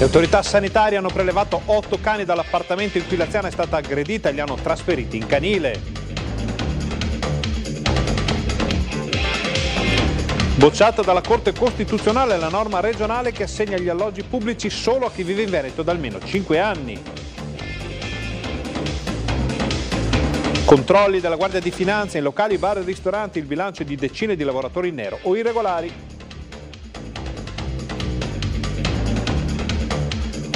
Le autorità sanitarie hanno prelevato otto cani dall'appartamento in cui la ziana è stata aggredita e li hanno trasferiti in canile. Bocciata dalla Corte Costituzionale la norma regionale che assegna gli alloggi pubblici solo a chi vive in Veneto da almeno 5 anni. Controlli della Guardia di Finanza in locali, bar e ristoranti, il bilancio di decine di lavoratori in nero o irregolari.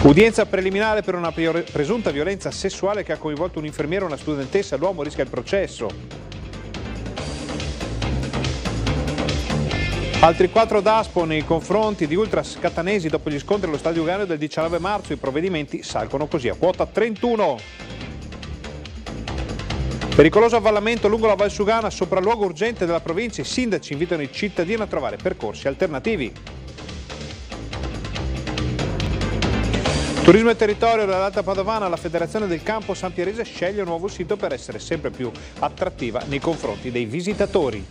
Udienza preliminare per una presunta violenza sessuale che ha coinvolto un infermiere e una studentessa, l'uomo rischia il processo. Altri quattro DASPO nei confronti di ultras catanesi dopo gli scontri allo stadio Ganeo del 19 marzo, i provvedimenti salgono così a quota 31. Pericoloso avvallamento lungo la Valsugana, sopralluogo urgente della provincia, i sindaci invitano i cittadini a trovare percorsi alternativi. Turismo e territorio dell'Alta Padovana, la Federazione del Campo San Pierese sceglie un nuovo sito per essere sempre più attrattiva nei confronti dei visitatori.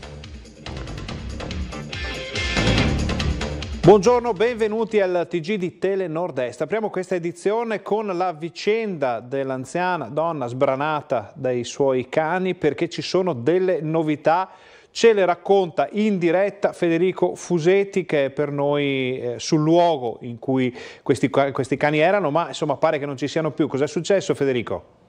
Buongiorno, benvenuti al TG di Tele Nord-Est. Apriamo questa edizione con la vicenda dell'anziana donna sbranata dai suoi cani perché ci sono delle novità Ce le racconta in diretta Federico Fusetti che è per noi eh, sul luogo in cui questi, questi cani erano, ma insomma pare che non ci siano più. Cos'è successo Federico?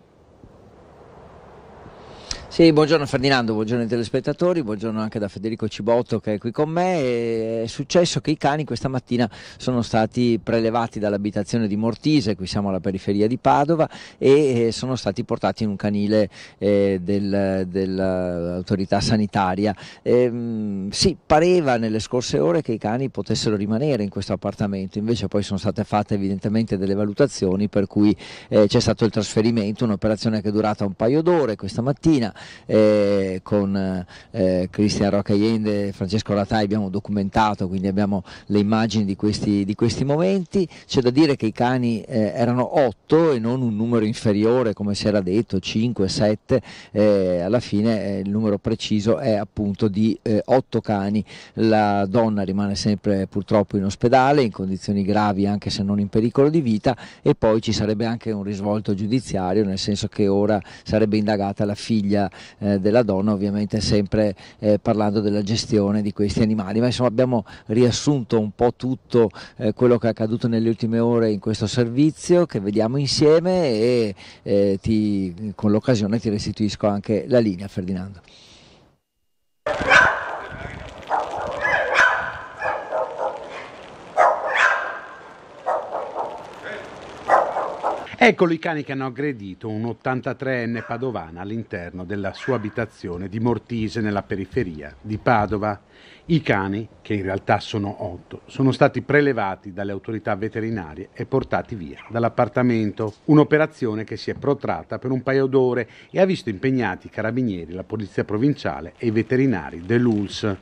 Sì, buongiorno Ferdinando, buongiorno ai telespettatori, buongiorno anche da Federico Cibotto che è qui con me. È successo che i cani questa mattina sono stati prelevati dall'abitazione di Mortise, qui siamo alla periferia di Padova, e eh, sono stati portati in un canile eh, del, dell'autorità sanitaria. E, ehm, sì, pareva nelle scorse ore che i cani potessero rimanere in questo appartamento, invece poi sono state fatte evidentemente delle valutazioni per cui eh, c'è stato il trasferimento, un'operazione che è durata un paio d'ore questa mattina eh, con eh, Cristian Roccagliende e Francesco Ratai abbiamo documentato, quindi abbiamo le immagini di questi, di questi momenti. C'è da dire che i cani eh, erano 8 e non un numero inferiore come si era detto, 5, 7, eh, alla fine eh, il numero preciso è appunto di 8 eh, cani. La donna rimane sempre purtroppo in ospedale in condizioni gravi anche se non in pericolo di vita e poi ci sarebbe anche un risvolto giudiziario nel senso che ora sarebbe indagata la figlia eh, della donna, ovviamente sempre eh, parlando della gestione di questi animali. Ma insomma abbiamo riassunto un po' tutto eh, quello che è accaduto nelle ultime ore in questo servizio che vediamo insieme e eh, ti, con l'occasione ti restituisco anche la linea Ferdinando. Eccolo i cani che hanno aggredito un 83enne padovana all'interno della sua abitazione di Mortise nella periferia di Padova. I cani, che in realtà sono otto, sono stati prelevati dalle autorità veterinarie e portati via dall'appartamento. Un'operazione che si è protratta per un paio d'ore e ha visto impegnati i carabinieri, la polizia provinciale e i veterinari dell'ULS.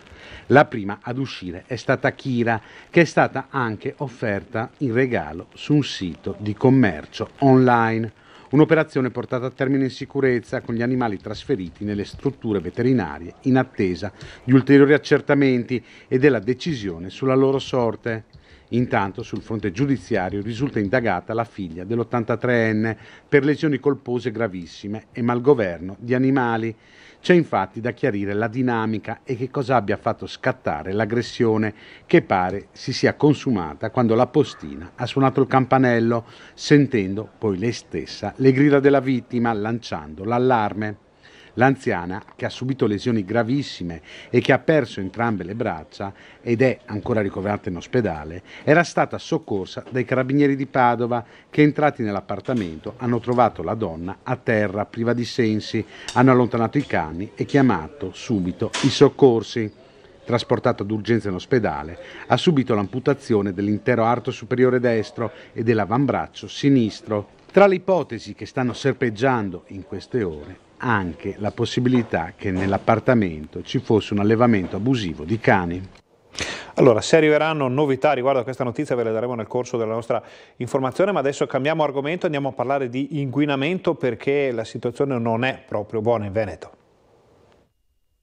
La prima ad uscire è stata Kira, che è stata anche offerta in regalo su un sito di commercio online online, un'operazione portata a termine in sicurezza con gli animali trasferiti nelle strutture veterinarie in attesa di ulteriori accertamenti e della decisione sulla loro sorte. Intanto sul fronte giudiziario risulta indagata la figlia dell'83enne per lesioni colpose gravissime e malgoverno di animali. C'è infatti da chiarire la dinamica e che cosa abbia fatto scattare l'aggressione che pare si sia consumata quando la postina ha suonato il campanello, sentendo poi lei stessa le grida della vittima lanciando l'allarme. L'anziana, che ha subito lesioni gravissime e che ha perso entrambe le braccia ed è ancora ricoverata in ospedale, era stata soccorsa dai carabinieri di Padova che entrati nell'appartamento hanno trovato la donna a terra priva di sensi, hanno allontanato i cani e chiamato subito i soccorsi Trasportata d'urgenza in ospedale, ha subito l'amputazione dell'intero arto superiore destro e dell'avambraccio sinistro. Tra le ipotesi che stanno serpeggiando in queste ore anche la possibilità che nell'appartamento ci fosse un allevamento abusivo di cani. Allora, se arriveranno novità riguardo a questa notizia ve le daremo nel corso della nostra informazione, ma adesso cambiamo argomento, e andiamo a parlare di inquinamento perché la situazione non è proprio buona in Veneto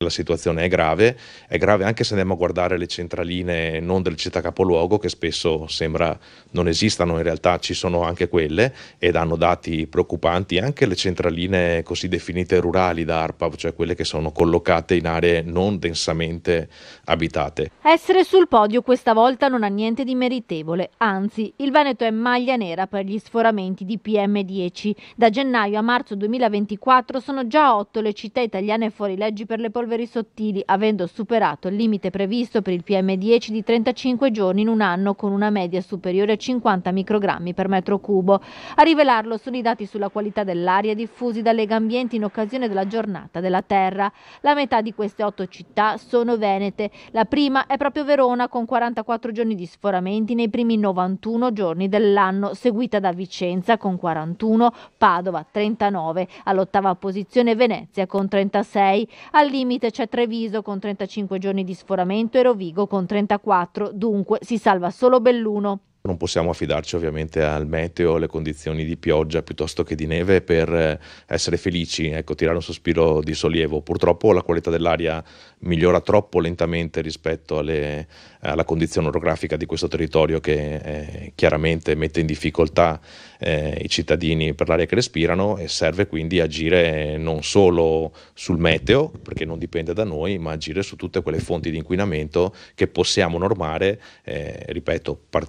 la situazione è grave, è grave anche se andiamo a guardare le centraline non delle città capoluogo che spesso sembra non esistano, in realtà ci sono anche quelle ed hanno dati preoccupanti anche le centraline così definite rurali da ARPA, cioè quelle che sono collocate in aree non densamente abitate. Essere sul podio questa volta non ha niente di meritevole, anzi il Veneto è maglia nera per gli sforamenti di PM10. Da gennaio a marzo 2024 sono già otto le città italiane fuori leggi per le polveri polveri sottili, avendo superato il limite previsto per il PM10 di 35 giorni in un anno con una media superiore a 50 microgrammi per metro cubo. A rivelarlo sono i dati sulla qualità dell'aria diffusi da Lega Ambienti in occasione della giornata della Terra. La metà di queste otto città sono venete. La prima è proprio Verona con 44 giorni di sforamenti nei primi 91 giorni dell'anno, seguita da Vicenza con 41, Padova 39, all'ottava posizione Venezia con 36, al limite salite c'è Treviso con 35 giorni di sforamento e Rovigo con 34, dunque si salva solo Belluno. Non possiamo affidarci ovviamente al meteo, alle condizioni di pioggia piuttosto che di neve per eh, essere felici, ecco, tirare un sospiro di sollievo. Purtroppo la qualità dell'aria migliora troppo lentamente rispetto alle, alla condizione orografica di questo territorio che eh, chiaramente mette in difficoltà eh, i cittadini per l'aria che respirano e serve quindi agire non solo sul meteo, perché non dipende da noi, ma agire su tutte quelle fonti di inquinamento che possiamo normare, eh, ripeto, partendo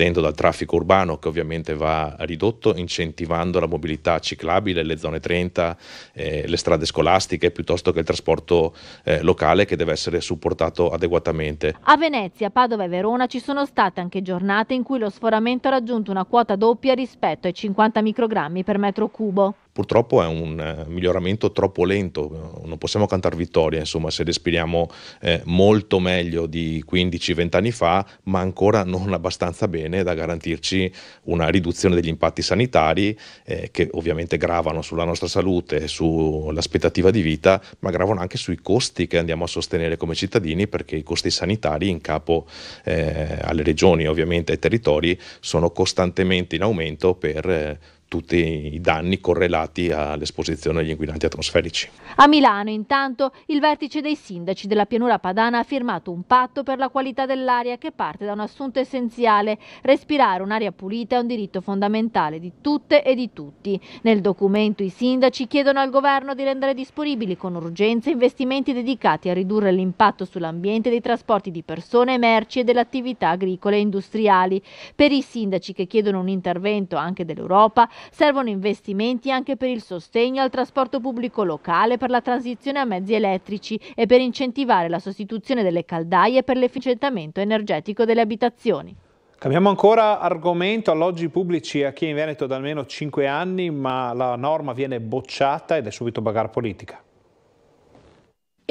partendo dal traffico urbano che ovviamente va ridotto, incentivando la mobilità ciclabile, le zone 30, eh, le strade scolastiche, piuttosto che il trasporto eh, locale che deve essere supportato adeguatamente. A Venezia, Padova e Verona ci sono state anche giornate in cui lo sforamento ha raggiunto una quota doppia rispetto ai 50 microgrammi per metro cubo purtroppo è un eh, miglioramento troppo lento, non possiamo cantare vittoria, insomma, se respiriamo eh, molto meglio di 15-20 anni fa, ma ancora non abbastanza bene da garantirci una riduzione degli impatti sanitari eh, che ovviamente gravano sulla nostra salute, sull'aspettativa di vita, ma gravano anche sui costi che andiamo a sostenere come cittadini perché i costi sanitari in capo eh, alle regioni, ovviamente ai territori, sono costantemente in aumento per eh, tutti i danni correlati all'esposizione agli inquinanti atmosferici. A Milano, intanto, il vertice dei sindaci della pianura padana ha firmato un patto per la qualità dell'aria che parte da un assunto essenziale: respirare un'aria pulita è un diritto fondamentale di tutte e di tutti. Nel documento i sindaci chiedono al governo di rendere disponibili con urgenza investimenti dedicati a ridurre l'impatto sull'ambiente dei trasporti di persone, merci e delle attività agricole e industriali. Per i sindaci che chiedono un intervento anche dell'Europa, Servono investimenti anche per il sostegno al trasporto pubblico locale, per la transizione a mezzi elettrici e per incentivare la sostituzione delle caldaie per l'efficientamento energetico delle abitazioni. Cambiamo ancora argomento, alloggi pubblici a chi è in Veneto da almeno 5 anni, ma la norma viene bocciata ed è subito bagar politica.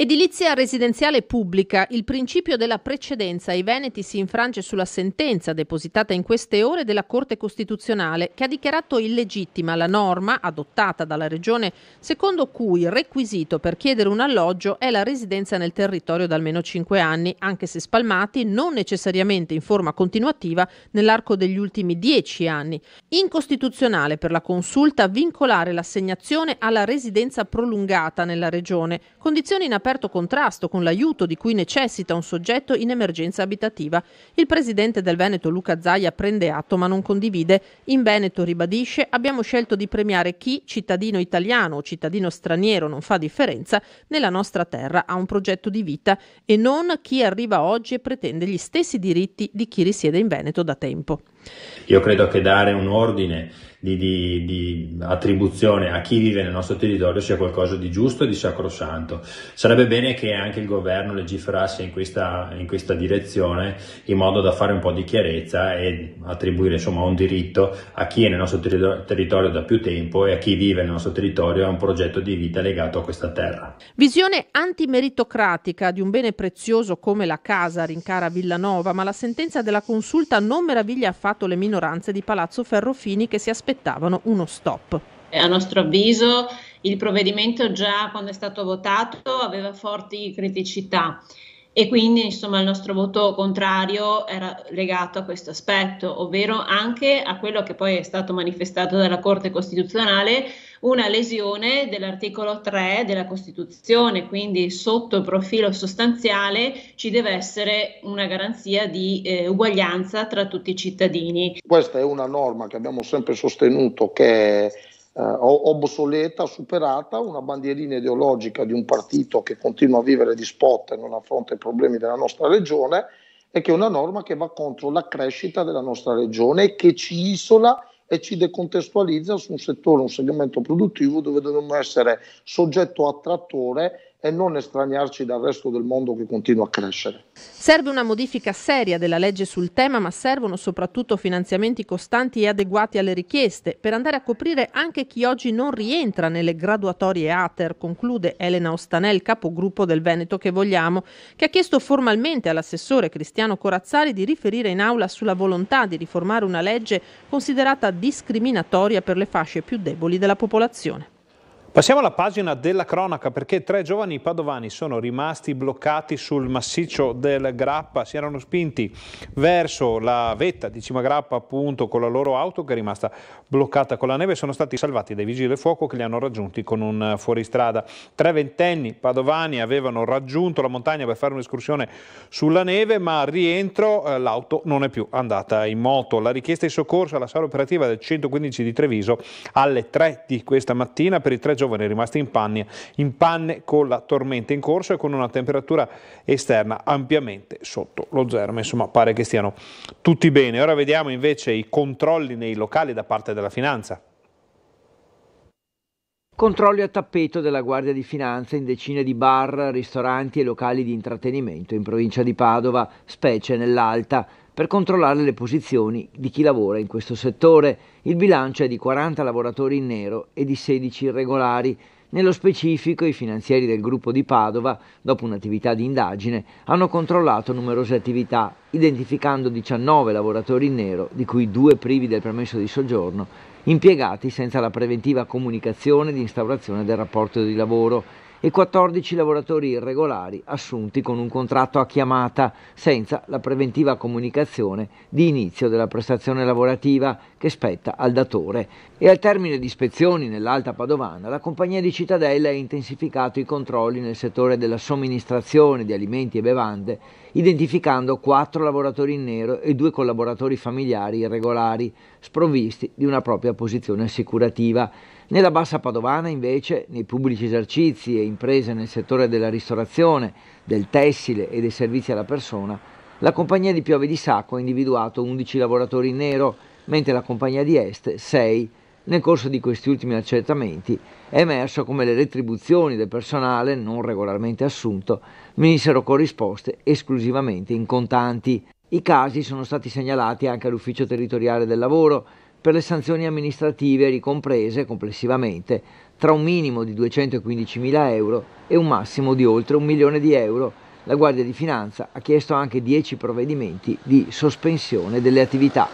Edilizia residenziale pubblica. Il principio della precedenza ai Veneti si infrange sulla sentenza depositata in queste ore della Corte Costituzionale che ha dichiarato illegittima la norma adottata dalla Regione secondo cui il requisito per chiedere un alloggio è la residenza nel territorio da almeno 5 anni, anche se spalmati non necessariamente in forma continuativa nell'arco degli ultimi 10 anni. Incostituzionale per la Consulta vincolare l'assegnazione alla residenza prolungata nella Regione, condizioni in aperto aperto contrasto con l'aiuto di cui necessita un soggetto in emergenza abitativa. Il presidente del Veneto Luca Zaia prende atto ma non condivide. In Veneto ribadisce abbiamo scelto di premiare chi, cittadino italiano o cittadino straniero, non fa differenza, nella nostra terra ha un progetto di vita e non chi arriva oggi e pretende gli stessi diritti di chi risiede in Veneto da tempo. Io credo che dare un ordine di, di, di, attribuzione a chi vive nel nostro territorio sia qualcosa di giusto e di sacrosanto. Sarebbe bene che anche il governo legiferasse in questa, in questa direzione in modo da fare un po' di chiarezza e attribuire insomma, un diritto a chi è nel nostro ter- territorio da più tempo e a chi vive nel nostro territorio a un progetto di vita legato a questa terra. Visione antimeritocratica di un bene prezioso come la casa, rincara Villanova, ma la sentenza della consulta non meraviglia affatto soddisfatto le minoranze di Palazzo Ferrofini che si aspettavano uno stop. A nostro avviso il provvedimento già quando è stato votato aveva forti criticità e quindi insomma il nostro voto contrario era legato a questo aspetto, ovvero anche a quello che poi è stato manifestato dalla Corte Costituzionale una lesione dell'articolo 3 della Costituzione, quindi sotto il profilo sostanziale ci deve essere una garanzia di eh, uguaglianza tra tutti i cittadini. Questa è una norma che abbiamo sempre sostenuto che è eh, obsoleta, superata, una bandierina ideologica di un partito che continua a vivere di spot e non affronta i problemi della nostra regione e che è una norma che va contro la crescita della nostra regione e che ci isola e ci decontestualizza su un settore, un segmento produttivo dove dovremmo essere soggetto attrattore e non estraniarci dal resto del mondo che continua a crescere. Serve una modifica seria della legge sul tema, ma servono soprattutto finanziamenti costanti e adeguati alle richieste per andare a coprire anche chi oggi non rientra nelle graduatorie ATER, conclude Elena Ostanel, capogruppo del Veneto che vogliamo, che ha chiesto formalmente all'assessore Cristiano Corazzari di riferire in aula sulla volontà di riformare una legge considerata discriminatoria per le fasce più deboli della popolazione. Passiamo alla pagina della cronaca perché tre giovani padovani sono rimasti bloccati sul massiccio del Grappa, si erano spinti verso la vetta di Cima Grappa appunto con la loro auto che è rimasta bloccata con la neve, e sono stati salvati dai vigili del fuoco che li hanno raggiunti con un fuoristrada. Tre ventenni padovani avevano raggiunto la montagna per fare un'escursione sulla neve ma al rientro eh, l'auto non è più andata in moto. La richiesta di soccorso alla sala operativa del 115 di Treviso alle 3 di questa mattina per i tre giovane è in panne, in panne con la tormenta in corso e con una temperatura esterna ampiamente sotto lo zero. Ma insomma pare che stiano tutti bene. Ora vediamo invece i controlli nei locali da parte della finanza. Controlli a tappeto della Guardia di Finanza in decine di bar, ristoranti e locali di intrattenimento in provincia di Padova, specie nell'Alta per controllare le posizioni di chi lavora in questo settore. Il bilancio è di 40 lavoratori in nero e di 16 irregolari. Nello specifico, i finanzieri del gruppo di Padova, dopo un'attività di indagine, hanno controllato numerose attività, identificando 19 lavoratori in nero, di cui due privi del permesso di soggiorno, impiegati senza la preventiva comunicazione di instaurazione del rapporto di lavoro e 14 lavoratori irregolari assunti con un contratto a chiamata senza la preventiva comunicazione di inizio della prestazione lavorativa che spetta al datore. E al termine di ispezioni nell'Alta Padovana, la compagnia di Cittadella ha intensificato i controlli nel settore della somministrazione di alimenti e bevande, identificando quattro lavoratori in nero e due collaboratori familiari irregolari, sprovvisti di una propria posizione assicurativa nella bassa padovana invece, nei pubblici esercizi e imprese nel settore della ristorazione, del tessile e dei servizi alla persona, la compagnia di Piove di Sacco ha individuato 11 lavoratori in nero, mentre la compagnia di Est 6. Nel corso di questi ultimi accertamenti è emerso come le retribuzioni del personale non regolarmente assunto venissero corrisposte esclusivamente in contanti. I casi sono stati segnalati anche all'Ufficio territoriale del lavoro, per le sanzioni amministrative ricomprese complessivamente tra un minimo di 215.000 euro e un massimo di oltre un milione di euro. La Guardia di Finanza ha chiesto anche 10 provvedimenti di sospensione delle attività.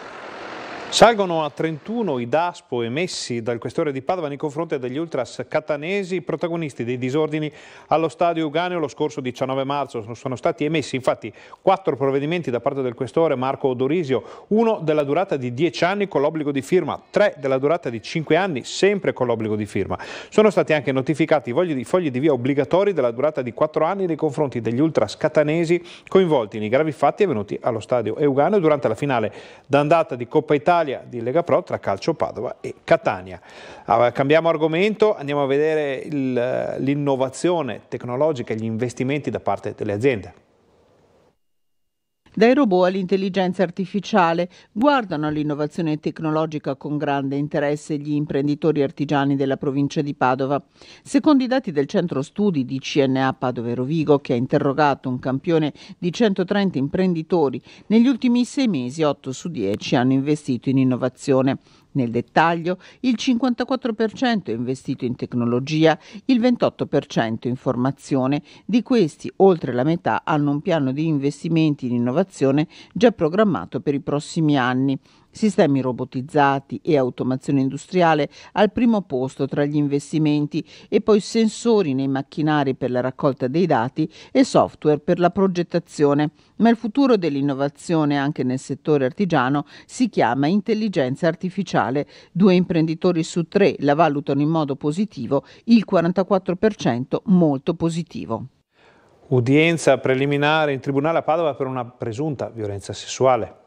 Salgono a 31 i DASPO emessi dal questore di Padova nei confronti degli ultras catanesi, protagonisti dei disordini allo stadio Uganeo lo scorso 19 marzo. Sono stati emessi infatti quattro provvedimenti da parte del questore Marco Odorisio, uno della durata di 10 anni con l'obbligo di firma, tre della durata di 5 anni sempre con l'obbligo di firma. Sono stati anche notificati i fogli di via obbligatori della durata di 4 anni nei confronti degli ultras catanesi coinvolti nei gravi fatti avvenuti allo stadio Euganeo durante la finale d'andata di Coppa Italia Italia di Lega Pro tra Calcio Padova e Catania. Allora, cambiamo argomento, andiamo a vedere l'innovazione tecnologica e gli investimenti da parte delle aziende dai robot all'intelligenza artificiale, guardano all'innovazione tecnologica con grande interesse gli imprenditori artigiani della provincia di Padova. Secondo i dati del centro studi di CNA Padova e Rovigo, che ha interrogato un campione di 130 imprenditori, negli ultimi sei mesi 8 su 10 hanno investito in innovazione. Nel dettaglio, il 54% è investito in tecnologia, il 28% in formazione. Di questi, oltre la metà hanno un piano di investimenti in innovazione già programmato per i prossimi anni sistemi robotizzati e automazione industriale al primo posto tra gli investimenti e poi sensori nei macchinari per la raccolta dei dati e software per la progettazione. Ma il futuro dell'innovazione anche nel settore artigiano si chiama intelligenza artificiale. Due imprenditori su tre la valutano in modo positivo, il 44% molto positivo. Udienza preliminare in tribunale a Padova per una presunta violenza sessuale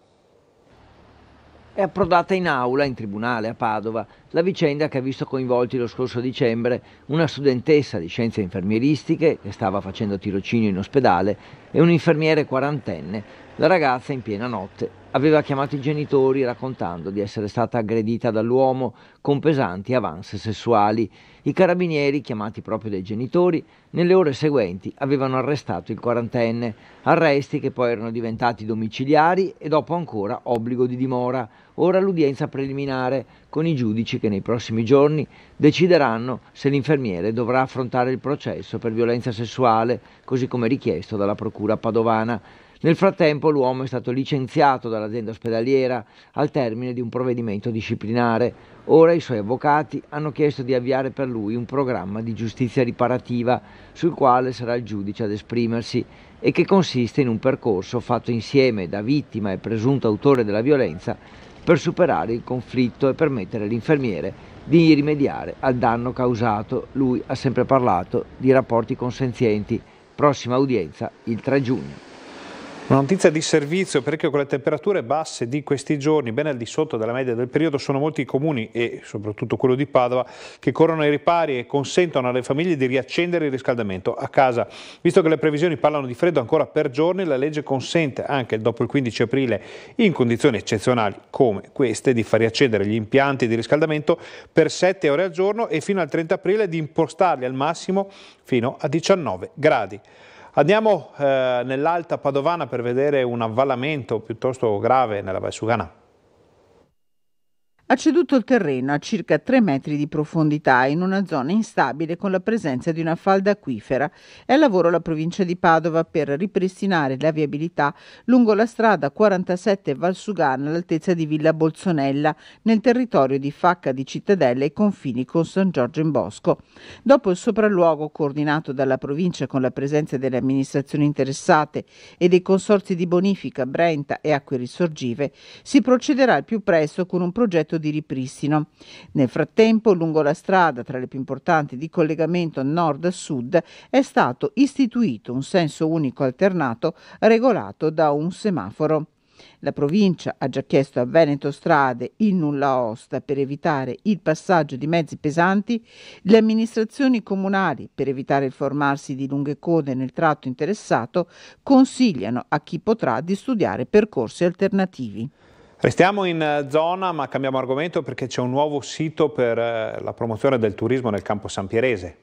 è approdata in aula in tribunale a Padova la vicenda che ha visto coinvolti lo scorso dicembre una studentessa di scienze infermieristiche che stava facendo tirocinio in ospedale e un infermiere quarantenne, la ragazza in piena notte aveva chiamato i genitori raccontando di essere stata aggredita dall'uomo con pesanti avance sessuali. I carabinieri, chiamati proprio dai genitori, nelle ore seguenti avevano arrestato il quarantenne, arresti che poi erano diventati domiciliari e dopo ancora obbligo di dimora. Ora l'udienza preliminare con i giudici che nei prossimi giorni decideranno se l'infermiere dovrà affrontare il processo per violenza sessuale, così come richiesto dalla procura padovana. Nel frattempo l'uomo è stato licenziato dall'azienda ospedaliera al termine di un provvedimento disciplinare. Ora i suoi avvocati hanno chiesto di avviare per lui un programma di giustizia riparativa sul quale sarà il giudice ad esprimersi e che consiste in un percorso fatto insieme da vittima e presunto autore della violenza per superare il conflitto e permettere all'infermiere di rimediare al danno causato. Lui ha sempre parlato di rapporti consenzienti. Prossima udienza il 3 giugno. Una notizia di servizio perché con le temperature basse di questi giorni, ben al di sotto della media del periodo, sono molti i comuni e soprattutto quello di Padova che corrono ai ripari e consentono alle famiglie di riaccendere il riscaldamento a casa. Visto che le previsioni parlano di freddo ancora per giorni, la legge consente anche dopo il 15 aprile, in condizioni eccezionali come queste, di far riaccendere gli impianti di riscaldamento per 7 ore al giorno e fino al 30 aprile di impostarli al massimo fino a 19 gradi. Andiamo eh, nell'Alta Padovana per vedere un avvallamento piuttosto grave nella Valsugana ha ceduto il terreno a circa 3 metri di profondità in una zona instabile con la presenza di una falda acquifera. È al lavoro la provincia di Padova per ripristinare la viabilità lungo la strada 47 Valsugana all'altezza di Villa Bolzonella nel territorio di Facca di Cittadella e confini con San Giorgio in Bosco. Dopo il sopralluogo coordinato dalla provincia con la presenza delle amministrazioni interessate e dei consorzi di bonifica Brenta e Acque Risorgive, si procederà al più presto con un progetto di ripristino. Nel frattempo, lungo la strada tra le più importanti di collegamento nord-sud, è stato istituito un senso unico alternato regolato da un semaforo. La provincia ha già chiesto a Veneto Strade il nulla osta per evitare il passaggio di mezzi pesanti, le amministrazioni comunali per evitare il formarsi di lunghe code nel tratto interessato consigliano a chi potrà di studiare percorsi alternativi. Restiamo in eh, zona ma cambiamo argomento perché c'è un nuovo sito per eh, la promozione del turismo nel campo sampierese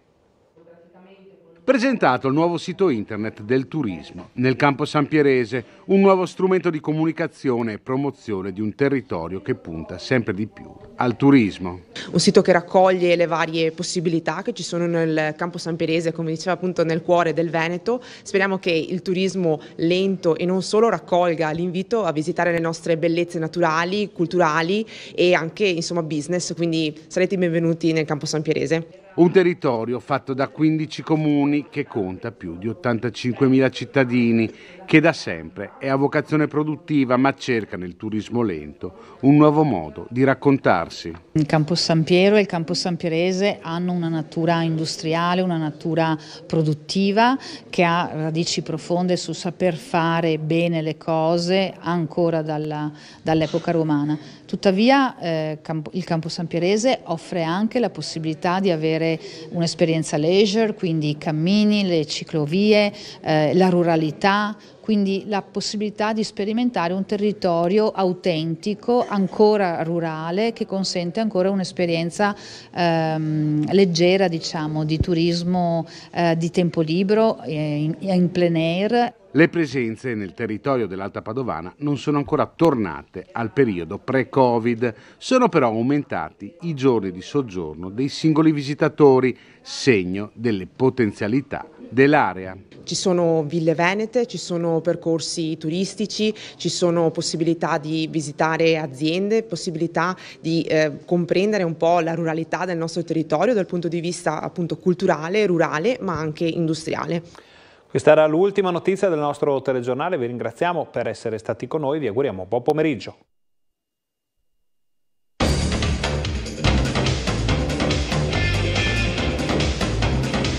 presentato il nuovo sito internet del turismo nel campo sampierese, un nuovo strumento di comunicazione e promozione di un territorio che punta sempre di più al turismo. Un sito che raccoglie le varie possibilità che ci sono nel campo sampierese, come diceva appunto nel cuore del Veneto. Speriamo che il turismo lento e non solo raccolga l'invito a visitare le nostre bellezze naturali, culturali e anche insomma business, quindi sarete benvenuti nel campo sampierese. Un territorio fatto da 15 comuni che conta più di 85.000 cittadini che da sempre è a vocazione produttiva ma cerca nel turismo lento un nuovo modo di raccontarsi. Il Campo San Piero e il Campo San Pierese hanno una natura industriale, una natura produttiva che ha radici profonde sul saper fare bene le cose ancora dalla, dall'epoca romana. Tuttavia eh, il Campo San Pierese offre anche la possibilità di avere un'esperienza leisure, quindi i cammini, le ciclovie, eh, la ruralità, quindi la possibilità di sperimentare un territorio autentico, ancora rurale, che consente ancora un'esperienza ehm, leggera diciamo, di turismo eh, di tempo libero, eh, in, in plein air le presenze nel territorio dell'Alta Padovana non sono ancora tornate al periodo pre-Covid, sono però aumentati i giorni di soggiorno dei singoli visitatori, segno delle potenzialità dell'area. Ci sono ville venete, ci sono percorsi turistici, ci sono possibilità di visitare aziende, possibilità di eh, comprendere un po' la ruralità del nostro territorio dal punto di vista appunto culturale, rurale, ma anche industriale. Questa era l'ultima notizia del nostro telegiornale, vi ringraziamo per essere stati con noi, vi auguriamo buon pomeriggio.